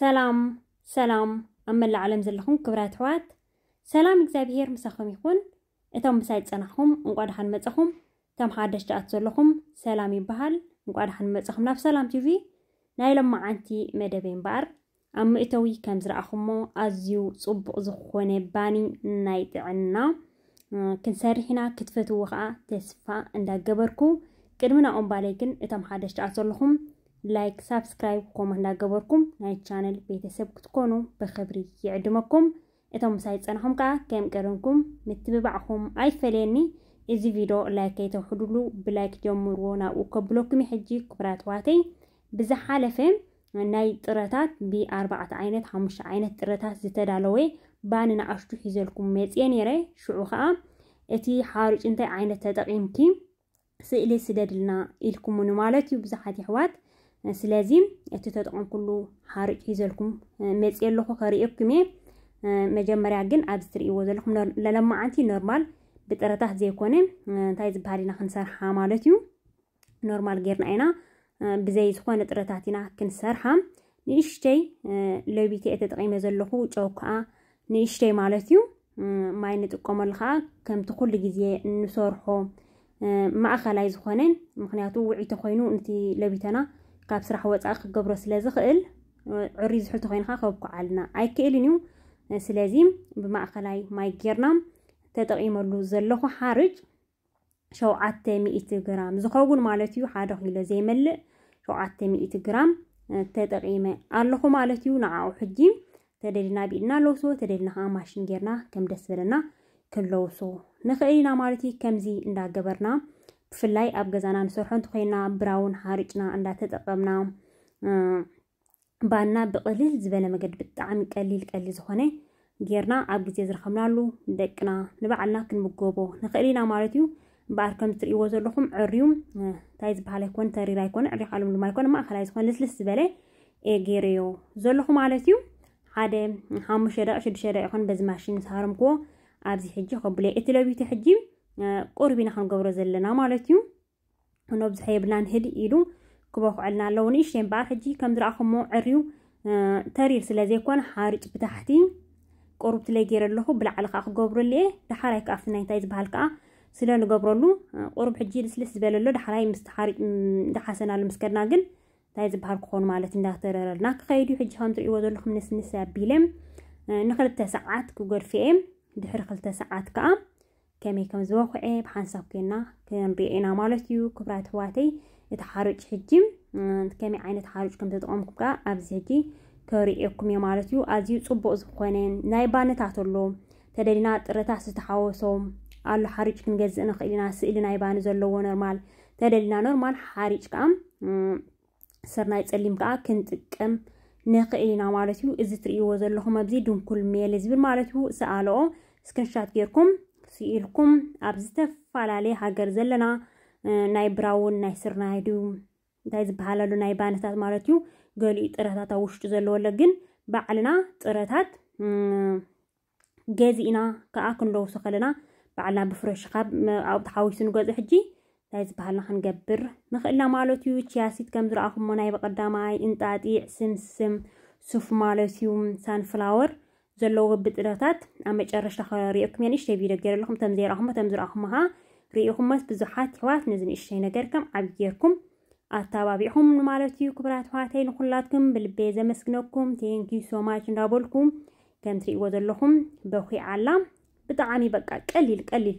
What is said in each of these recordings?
ሰላም ሰላም ኣብ መላእ ዓለም ዘለኹም ክብራት ኣሕዋት ሰላም እግዚኣብሄር ምሳኹም ይኹን እቶም ምሳይ ፀናኹም እንቋድሓን መፀኹም እቶም ሓደሽቲ ኣት ዘለኹም ሰላም ይበሃል እንቋድሓን መፀኹም ናብ ሰላም ቲቪ ናይ ሎማዓንቲ መደብ እምበኣር ኣብ ምእተዊ ከም ዝረኣኹሞ ኣዝዩ ፅቡቕ ዝኾነ ባኒ ናይ ጥዕና ክንሰርሕ ኢና ክትፈትዎ ከዓ ተስፋ እንዳገበርኩ ቅድሚ ናኦም ባለይ ግን እቶም ሓደሽቲ ኣለኹም ላይክ ሳብስክራይብ ኮመን እንዳገበርኩም ናይ ቻነል ቤተሰብ ክትኮኑ ብክብሪ ይዕድመኩም እቶም ምሳይ ዝፀናኹም ከዓ ከም ቀረምኩም ምትብባዕኹም ኣይፈለየኒ እዚ ቪድዮ ላይክ ከይተውሕድሉ ብላይክ ጀምርዎ ናብኡ ከብለኩም ሕጂ ክብራት ዋተይ ብዝሓለፈ ናይ ጥረታት ብኣርባዕተ ዓይነት ሓሙሽተ ዓይነት ጥረታት ዝተዳለወ ባኒ ንኣሽቱ ሒዘልኩም መፅየ ነይረ ሽዑ ከዓ እቲ ሓርጭ እንታይ ዓይነት ተጠቂምኪ ስእሊ ስደድልና ኢልኩምኒ ማለት እዩ ብዙሓት ይሕዋት ስለዚ እቲ ተጠቐምኩሉ ኩሉ ሓርጭ ሒዘልኩም መፂ ኣለኹ ከሪእኩም እየ መጀመርያ ግን ኣብ ዝትርእይዎ ዘለኹም ለለማዓንቲ ኖርማል ብጥረታት ዘይኮነ እንታይ ዝበሃል ኢና ክንሰርሓ ማለት እዩ ኖርማል ጌርና ኢና ብዘይ ዝኾነ ጥረታት ኢና ክንሰርሓ ንእሽተይ ለቢተ እየ ተጠቒመ ዘለኹ ጨው ከዓ ንእሽተይ ማለት እዩ ማይ ንጥቀመሉ ከዓ ከምቲ ኩሉ ግዜ እንሰርሖ ማእኸላይ ዝኾነ ምክንያቱ ውዒተ ኮይኑ ነቲ ለቢተና ካብ ስራሕ ወፃኢ ክገብሮ ስለ ዝኽእል ዕሪ ዝሕቱ ኮይንካ ከብኩዓልና ኣይክእልን እዩ ስለዚ ብማእኸላይ ማይ ጌርና ተጠቂመሉ ዘለኹ ሓርጭ ሸውዓተ ሚእቲ ግራም ዝኸውን ማለት እዩ ሓደ ኪሎ ዘይመልእ ሸውዓተ ሚእቲ ግራም ተጠቂመ ኣለኹ ማለት እዩ ንዓኡ ሕጂ ተደሊና ብኢድና ለውሶ ተደሊና ከዓ ማሽን ጌርና ከም ደስ ዝበለና ክንለውሶ ንኽእል ኢና ማለት እዩ ከምዚ እንዳገበርና فلاي اب غزانا نسرحون تخينا براون حارجنا عندا تتقبنا بانا بقليل زبالة مقد بتعامي قليل قليل زخوني غيرنا اب غزي زرخمنا لو دكنا نبعلنا كن مقوبو نخلينا مارتيو باركم تري وزر لخم عريوم تايز بحالي كون تاري راي كون عري حالو ما يكون ما خلايز كون لسلس زبالة اي غيريو زر لخم عالتيو حادي حامو شدع شد شدع يكون بزماشين سهرم كو عبزي حجي خبلي اتلو بيتي حجي ቁርቢ ኢና ክንገብሮ ዘለና ማለት እዩ ነብዝሓ የብልና ንህድ ኢሉ ክበኩዐልና ኣለዎ ንእሽተይ እምበኣር ሕጂ ከም ዝረኣኹሞ ዕርዩ ተሪር ስለ ዘይኮነ ሓርጭ ብታሕቲ ቆርብቲ ላይ ገይረ ኣለኹ ብላዕሊ ከዓ ክገብሮ ኒኤ ዳሓራይ ከዓ ፍናይ እንታይ ዝበሃል ከዓ ስለ ንገብረሉ ቁርብ ሕጂ ልስልስ ዝበለ ኣሎ ሓርጭ እንዳሓሰናሉ ምስ ከድና ግን እንታይ ዝበሃል ክኾኑ ማለት እንዳተረረልና ክኸይድ እዩ ሕጂ ከም ትሪእዎ ዘለኹም ንስንስ ኣቢለ ንክልተ ሰዓት ክገድፍ ክገድፍአ ድሕሪ ክልተ ሰዓት ከዓ ከመይ ከም ዝበኩዐ ብሓንሳብ ኮይና ክንሪኦ ኢና ማለት እዩ ክብራት ህዋተይ እቲ ሓርጭ ሕጂ ከመይ ዓይነት ሓርጭ ከም ተጠቀምኩ ከዓ ኣብዚ ሕጂ ከሪኦኩም እየ ማለት እዩ ኣዝዩ ፅቡቅ ዝኮነ ናይ ባነታት ኣሎ ተደሊና ጥረታት ዝተሓወሶም ኣሎ ሓርጭ ክንገዝእ ንክእል ኢና ስእሊ ናይ ባኒ ዘለዎ ኖርማል ተደሊና ኖርማል ሓርጭ ከዓ ስርናይ ፀሊም ከዓ ክንጥቀም ንክእል ኢና ማለት እዩ እዚ ትርእይዎ ዘለኹም ኣብዚ ድንኩል ሜል ዝብል ማለት እዩ ሰኣልኦ ስክንሻት ጌርኩም ኢልኩም ኣብ ዝተፈላለየ ሃገር ዘለና ናይ ብራውን ናይ ስርናይድዩ እንታይ ዝበሃለሉ ናይ ባነታት ማለት እዩ ገሊኡ ጥረታት ኣብ ውሽጡ ዘለወሎ ግን ባዕልና ጥረታት ገዚእና ከዓ ክንለውሶ ከለና ባዕልና ብፍረሽ ካብ ኣብ ተሓዊሱ ንገዝእ ሕጂ እንታይ ዝበሃልና ክንገብር ንኽእልና ማለት እዩ ቺያሲት ከም ዝረኣኹሞ ናይ በቐዳማይ እንጣጢዕ ስምስም ሱፍ ማለት እዩ ሳንፍላወር ዘለዎ ብጥረታት ኣብ መጨረሻ ሪእኩም እየ ንእሽተይ ብዩ ደገር ኣለኹም ተም ዘይረኣኹም ተም ዝረኣኹም ኸ ሪኢኹምስ ብዙሓት ሕዋት ነዚ ንእሽተይ ነገር ከም ዓብዪ ጌርኩም ኣተባቢዕኹም ማለት እዩ ክብራት ሕዋተይ ንኩላትኩም ብልቤ ዘመስግነኩም ቴንኪ ሶማች እንዳበልኩም ከም ትርእይዎ ዘለኹም በኺዓላ ብጣዕሚ በቃ ቀሊል ቀሊል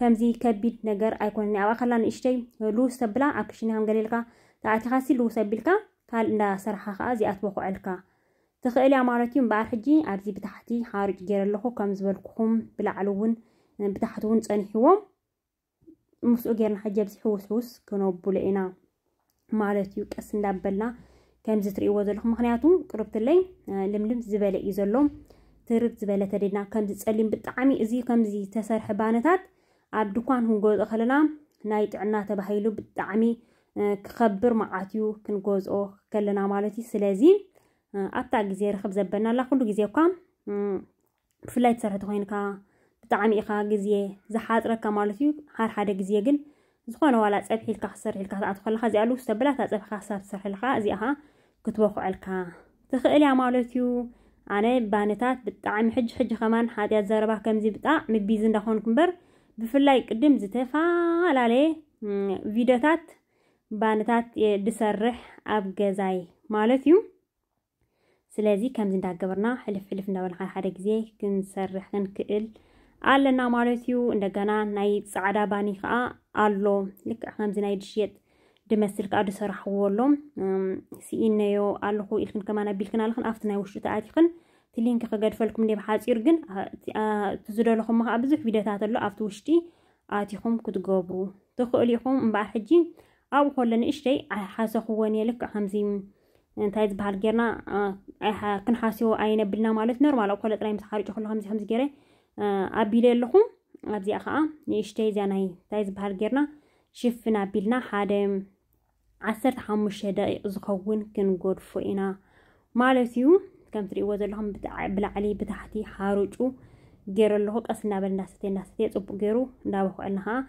ከምዚ ከቢድ ነገር ኣይኮነኒ ኣብኣ ከላ ንእሽተይ ልውስ ተብላ ኣብ ክሽኒሃም ገሊልካ ተኣቲኻሲ ልውስ ኣቢልካ ካልእ እንዳሰርሓ ከዓ እዚኣትበኩዐልካ تخيلي عمارتين بارحجي عرضي بتحتي حارج جير اللهو كم زبلكم بلعلون بتحتون تنحيهم مسؤول جير حجاب سحوس حوس كنا بولينا مالتي وكاسن دبلنا كم زتري وذلهم خنياتهم قربت لي آه، لم لم زبالة يزلهم ترد زبالة تدينا كم زتقلين بتعمي ازي كم زي تسر حبانتات عبدوكان آه، هم جوز اخلنا نايت عنا تبهيلو بتعمي آه، كخبر معاتيو كن او كلنا مالتي سلازين ኣብታ ግዜ ርክብ ዘበና ኣላ ኩሉ ግዜ እኳ ብፍላይ ትሰርሕቲ ኮይንካ ብጣዕሚ ኢኻ ግዜ ዝሓፅረካ ማለት እዩ ሓደ ሓደ ግዜ ግን ዝኾነ ዋላ ፀብሒ ኢልካ ክሰርሕ ኢልካ ትኣቱ ከለካ እዚኣ ልውስ ተብላ እታ ፀብሒካ ክሳብ ትሰርሕ ኢልካ እዚኣ ኸ ክትበኩዐልካ ትኽእል እያ ማለት እዩ ኣነ ባነታት ብጣዕሚ ሕጂ ሕጂ ከማን ሓጢያት ዘረባ ከምዚ ብጣዕሚ ቢዝ እንዳኾንኩ እምበር ብፍላይ ቅድም ዝተፈላለየ ቪድዮታት ባነታት ድሰርሕ ኣብ ገዛይ ማለት እዩ سلازي كامزي نتاع قبرنا حلف حلف نتاع ونحا حرك زي كنسرح كنكئل علنا مالتيو ندقنا ناي صعدا باني خا الو لك حمزي ناي دشيت دمسل قاعد سرح وولو سي انيو الو خو يلكن كمان بيلكن الخن افتنا وشو تاعتيكن تلين كي قاعد فلكم ني بحاصير كن تزدر لكم مخا بزف فيديو تاعتلو افت وشتي اتيكم كتغبرو تخو ليكم مبا حجي او خلنا اشتي آه، حاسه خواني لك حمزي انتهى بحر جرنا اه كن حاسيو عينا بلنا مالت نورمال او كل طريم تخارج كل خمس خمس جري اه ابي له لكم ابي اخا نيشتي زناي تايز بحر جرنا شفنا بلنا حدا عسرت حمش هدا زخون كن غور فينا مالتيو كم تري وذ لهم بلا علي بتحتي حارجو جير له قسنا بلنا ستي ناس ستي صب جيرو نابخ انها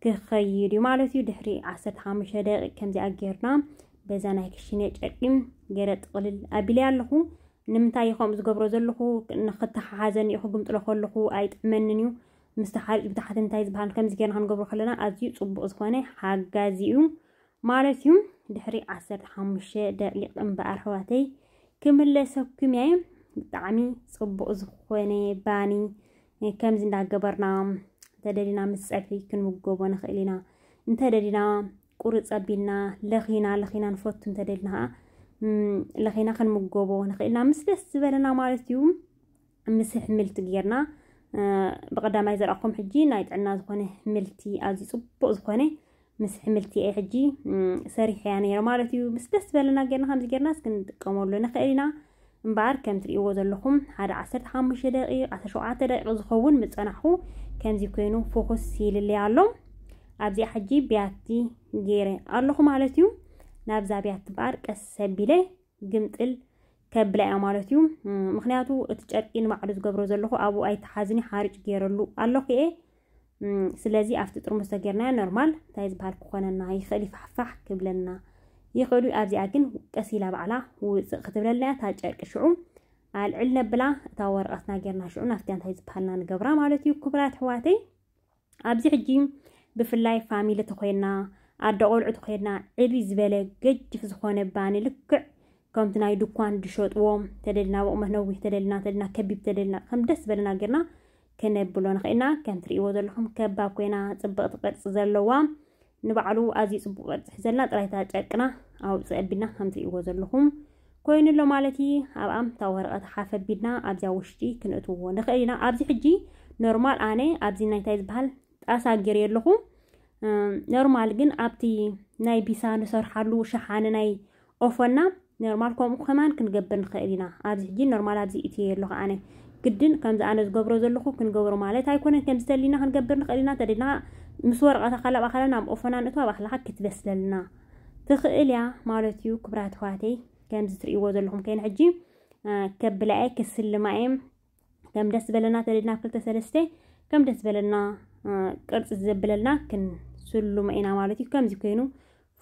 كخيري مالتيو دحري عسرت حمش هدا كم زي اجرنا بزانا هكشيني اتشاكيم جيرت قلل ابلي اللخو نمتاي خامز قبرز اللخو نخطح حازن يخو قمت لخو اللخو ايت مننيو مستحال بتاحت انتايز بحال كامز جيرن هان قبر خلنا ازيو تصبو ازخواني حاقازيو مالاتيو دحري عصر حامشة دقيق انبقر حواتي كمل لسو كمياي بتعمي تصبو ازخواني باني كامزين دا قبرنا تدالينا مستقفي كنمو قبو نخ انت دادينا ቁርፅ ኣቢልና ለኺና ለኺና ንፈቱ እንተደልና ከዓ ለኺና ክንምገቦ ንኽእልና ምስ ደስ ዝበለና ማለት እዩ ምስ ሕምልቲ ጌርና ብቐዳማይ ዘርኣኩም ሕጂ ናይ ጥዕና ዝኾነ ሕምልቲ ኣዝዩ ፅቡቅ ዝኾነ ምስ ሕምልቲ እየ ሕጂ ሰሪሐያ ነይረ ማለት እዩ ምስ ደስ ዝበለና ጌርና ከምዚ ጌርናስ ክንጥቀመሉ ንኽእል ኢና እምበኣር ከም ትርእይዎ ዘለኹም ሓደ 15 ደቂቕ 17 ደቂቕ ዝኸውን ምፀናሕኩ ከምዚ ኮይኑ ፎኩስ ይልልያ ኣሎ ኣብዚ ሕጂ ብያቲ ገይረ ኣለኹ ማለት እዩ ናብዛ ብያቲ በኣር ቀስ ሰቢለ ግምጥል ከብላ እያ ማለት እዩ ምክንያቱ እቲ ጨርቂ ንባዕሉ ዝገብሮ ዘለኹ ኣብኡ ኣይተሓዝኒ ሓርጭ ገይረሉ ኣለኹ እየ ስለዚ ኣብቲ ጥርሙዝ ተገርናዮ ኖርማል እንታይ ዝበሃል ክኾነና ይኽእል ይፋሕፋሕ ክብለና ይኽእሉ ኣብዚኣ ግን ቀስ ኢላ ባዕላ ውፅእ ክትብለልና እታ ጨርቂ ሽዑ ኣልዕል ነብላ እታ ወረቐትና ጌርና ሽዑ ናፍትያ እንታይ ዝበሃልና ንገብራ ማለት እዩ ክቡራት ኣሕዋተይ ኣብዚ ሕጂ ብፍላይ ፋሚሊ ተኮይና ኣደ ቆልዑ ተኮይና ዕብይ ዝበለ ገጅፍ ዝኾነ ባኒ ልክዕ ከምቲ ናይ ድኳን ድሸጥዎም ተደልና ብቑመት ነዊሕ ተደልና ተደልና ከቢብ ተደልና ከም ደስ በለና ጌርና ክነብሎ ንኽእልና ከም ትርእይዎ ዘለኹም ከባብ ኮይና ፅብቕቲ ቅርፂ ዘለዋ ንባዕሉ ኣዝዩ ፅቡቅ ቅርፂ ሒዘልና ጥራይታ ጨርቅና ኣውፅእ ኣቢልና ከም ትርእይዎ ዘለኹም ኮይኑ ኣሎ ማለት እዩ ኣብኣ እታ ወረቐት ሓፈ ኣቢልና ኣብዚያ ውሽጢ ክንእትውዎ ንኽእል ኢና ኣብዚ ሕጂ ኖርማል ኣነ ኣብዚ ናይንታይ ዝበሃል أساقير يلخو نرمال جن أبتي ناي بيسان سرحلو شحان ناي أوفونا نرمال كوم كمان كنقبر نخيرينا أبزي جين نرمال أبزي إتي يلخو أنا قدن كمز أنا زقبرو زلخو كنقبرو مالت هاي كونن كمزدلينا هنقبر نخيرينا تدينا مسور غطا خلاب أخلانا أوفونا نتوا بحلها كتبس لنا تخيليا مالتيو كبرات خواتي كمز تريقو زلخو مكين حجي كبلعي كسل مائم كم دس بلنا تدينا كل تسلستي كم دس بلنا ቅርጽ ዘብለልና ክን ስሉ መኢና ማለት እዩ ከምዚ ኮይኑ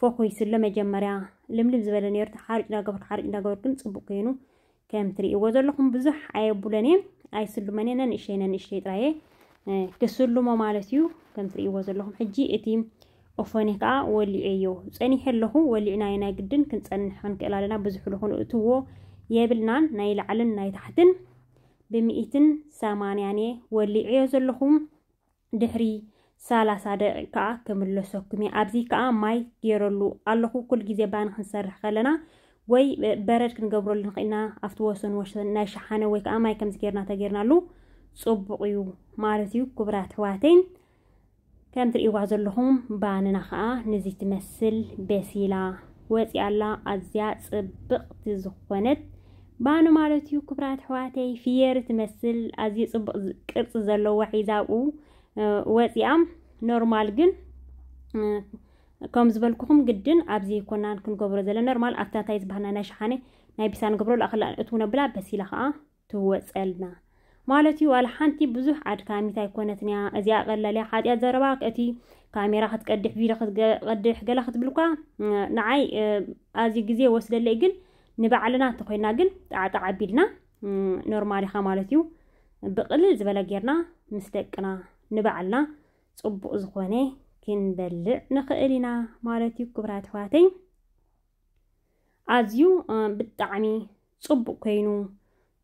ፎኩይ ስለ መጀመርያ ልምልም ዝበለ ነርት ሓርጭ እናገበርኩ ሓርጭ እናገበርኩ ፅቡቅ ኮይኑ ከም ትሪእዎ ዘለኹም ብዙሕ ኣየብለን እየ ኣይስሉመን እየ ነንእሸይ ነንእሸይ ጥራየ ክስሉሞ ማለት እዩ ከም ትሪእዎ ዘለኹም ሕጂ እቲ ኦፎኒ ከዓ ወሊዑ እዮ ፀኒሐ ኣለኹ ወሊዕናዮ ናይ ግድን ክንፀንሕ ክንክእል ኣለና ብዙሕ ልኹ ንእትዎ የብልናን ናይ ላዕልን ናይ ታሕትን ብሚኢትን ሰማንያን እየ ወሊዕዮ ዘለኹም ድሕሪ ሳላሳ ደቂቅ ከዓ ክምለሰኩም እየ ኣብዚ ከዓ ማይ ገይረሉ ኣለኹ ኩሉ ግዜ ባኒ ክንሰርሕ ከለና ወይ በረድ ክንገብረሉ ንኽእልና ኣብቲ ወሰን ወሰን ናይ ሸሓነ ወይ ከዓ ማይ ከምዚ ጌርና ተገርናሉ ፅቡቅ እዩ ማለት እዩ ክቡራት ኣሕዋተይን ከም ትርእይዋ ዘለኹም ባንና ከዓ ንዚ ትመስል በሲላ ወፂኣላ ኣዝያ ፅብቕቲ ዝኾነት ባኑ ማለት እዩ ክቡራት ኣሕዋተይ ፍየር ትመስል ኣዝዩ ፅቡቅ ቅርፂ ዘለዎ ሒዛብኡ وزیام نورمال گن کم زبال کم گدن عبزی کنن کن قبر زل نورمال افتادایی به نانش هنی نه بیسان قبر لقلا اتونه بلا بسیل خا تو سال نه مالتی بزح عد کامی تای کنن نیا ازیا قلا لی حدی از رباق اتی کامیرا خد قدر حیر خد قدر حجلا خد بلوقا نعای ازی گزی وصل لیگن نبعلنا تقوی نگن تع تعبیل نه نورمالی خا مالتیو بقلل زبال گیرنا مستقنا نبعلنا صبق كن كنبلع نخئلنا مالتي كبرات خواتي عزيو بالطعمي صبق كينو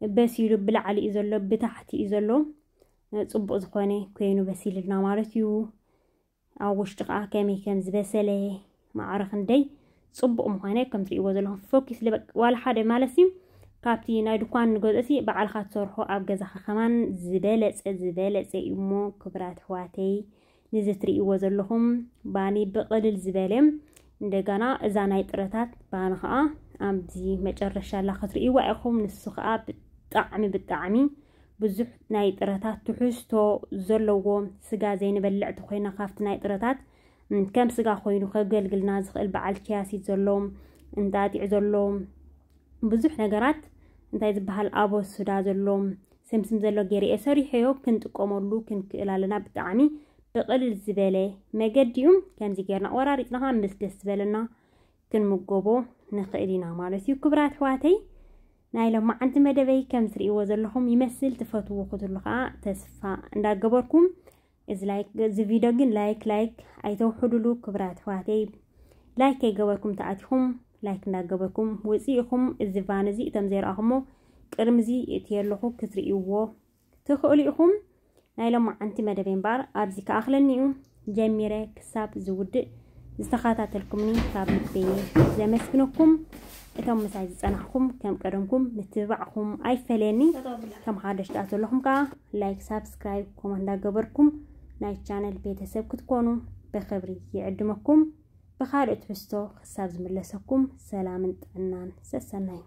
بسيلو بلعلي إزلو بتحتي إزلو صبق زخونه كينو بسيلنا مالتي أوشتقا كمي كمز بسلي معرخن دي صبق مخانه كمتري وزلو فوكس لبك والحادة مالسيم ካብቲ ናይ ድኳን ንገዝእቲ በዓልካ ትሰርሖ ኣብ ገዛኻ ከማን ዝበለፀ ዝበለፀ እዩ እሞ ክብራት ኣሕዋተይ ንዚ ትርእይዎ ዘለኹም ባኒ ብቕልል ዝበለ እንደገና እዛ ናይ ጥረታት ባኒ ከዓ ኣብዚ መጨረሻ ላ ክትርእይዋ ኢኹም ንሱ ከዓ ብጣዕሚ ብጣዕሚ ብዙሕ ናይ ጥረታት ትሕዝቶ ዘለዎ ስጋ ዘይንበልዕቲ ኮይና ካብቲ ናይ ጥረታት ከም ስጋ ኮይኑ ከገልግልና ዝኽእል በዓል ኪያሲት ዘሎ እንጣጢዕ ዘሎ ብዙሕ ነገራት እንታይ ዝበሃል ኣበሱዳ ዘሎ ስምስም ዘሎ ገይረ እየ ክንጥቀመሉ ክንክእል ኣለና ብጣዕሚ ብቕልል ዝበለ መገዲ እዩ ከምዚ ገርና ቆራሪፅና ምስ ደስ ዝበለና ክንምጎቦ ንኽእል ኢና ማለት እዩ ክብራት ኣሕዋተይ ናይ ሎም ሎማዓንቲ መደበይ ከም ትርእይዎ ዘለኹም ይመስል ትፈትዎ ክትሉ ከዓ ተስፋ እንዳገበርኩም እዚ ቪድዮ ግን ላይክ ላይክ ኣይተውሕድሉ ክብራት ኣሕዋተይ ላይክ ከይገበርኩም ተኣትኹም ላይክ እንዳገበርኩም ውፅኢኹም እዚ ቫን እዚ እቶም ዘይረኣኹሞ ቅድሚዚ እቲ ኣለኹ ክትርእይዎ ትኽእሉ ኢኹም ናይ ሎም ዓንቲ መደበ እምበር ኣብዚ እዩ ጀሚረ ክሳብ ዝውድእ ዝተኸታተልኩምኒ ካብ ልቤኒ ዘመስግነኩም እቶም ምሳይ ዝፀናሕኩም ከም ቀደምኩም ምትብባዕኩም ኣይፈለየኒ ከም ሓደሽ ዳኣ ዘለኹም ከዓ ላይክ ሳብስክራይብ ኮመንት እንዳገበርኩም ናይ ቻነል ቤተሰብ ክትኮኑ ብክብሪ ይዕድመኩም ብካልኦት ትሕዝቶ ክሳብ ዝምለሰኩም ሰላምን ጥዕናን ሰሰናይ